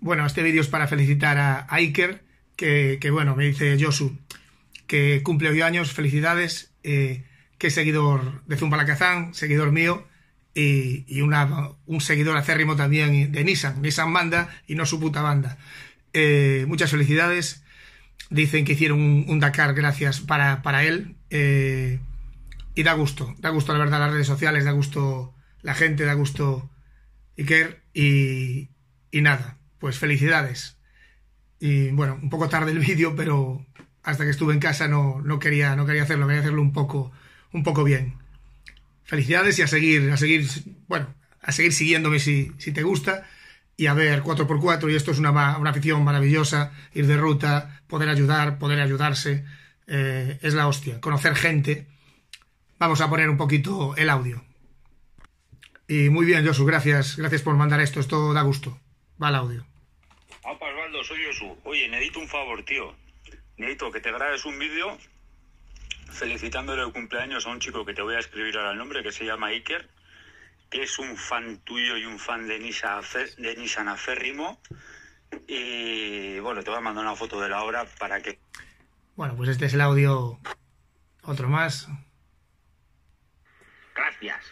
Bueno, este vídeo es para felicitar a, Iker, que, bueno, me dice Josu, que cumple hoy años, felicidades, eh, que seguidor de Zumba Kazán, seguidor mío, y, un seguidor acérrimo también de Nissan, Nissan Manda y no su puta banda. Eh, muchas felicidades, dicen que hicieron un, Dakar, gracias para, él, eh, y da gusto, da gusto la verdad las redes sociales, da gusto la gente, da gusto Iker, y, y nada, pues felicidades. Y bueno, un poco tarde el vídeo, pero hasta que estuve en casa no, no, quería, no quería hacerlo, quería hacerlo un poco, un poco bien. Felicidades y a seguir, a seguir, bueno, a seguir siguiéndome si, si te gusta y a ver 4x4 y esto es una, una afición maravillosa, ir de ruta, poder ayudar, poder ayudarse, eh, es la hostia, conocer gente. Vamos a poner un poquito el audio. Y muy bien, Josu, gracias, gracias por mandar esto, esto da gusto. Va el audio soy Oye, necesito un favor, tío. Necesito que te grabes un vídeo felicitándole el cumpleaños a un chico que te voy a escribir ahora el nombre, que se llama Iker, que es un fan tuyo y un fan de Nissan, de Nissan aférrimo. Y bueno, te voy a mandar una foto de la obra para que... Bueno, pues este es el audio. Otro más. Gracias.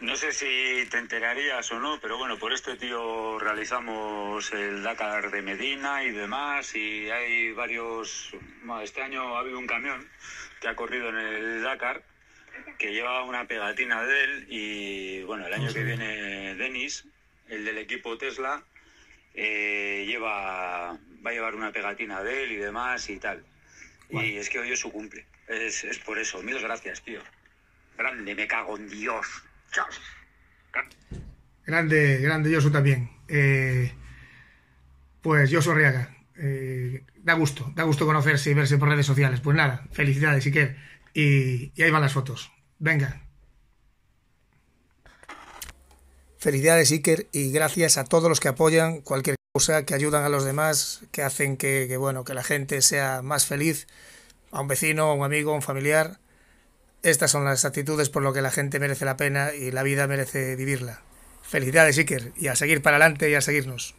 No sé si te enterarías o no, pero bueno, por este tío realizamos el Dakar de Medina y demás, y hay varios... este año ha habido un camión que ha corrido en el Dakar, que lleva una pegatina de él, y bueno, el año que viene Denis, el del equipo Tesla, eh, lleva va a llevar una pegatina de él y demás y tal. Y es que hoy es su cumple. Es, es por eso. Mil gracias, tío. Grande, me cago en Dios. Chao. Grande, grande soy también. Eh, pues yo soy Eh, da gusto, da gusto conocerse y verse por redes sociales. Pues nada, felicidades, Iker. Y, ahí van las fotos. Venga. Felicidades, Iker, y gracias a todos los que apoyan cualquier cosa, que ayudan a los demás, que hacen que bueno, que la gente sea más feliz, a un vecino, a un amigo, a un familiar. Estas son las actitudes por lo que la gente merece la pena y la vida merece vivirla. Felicidades, Iker, y a seguir para adelante y a seguirnos.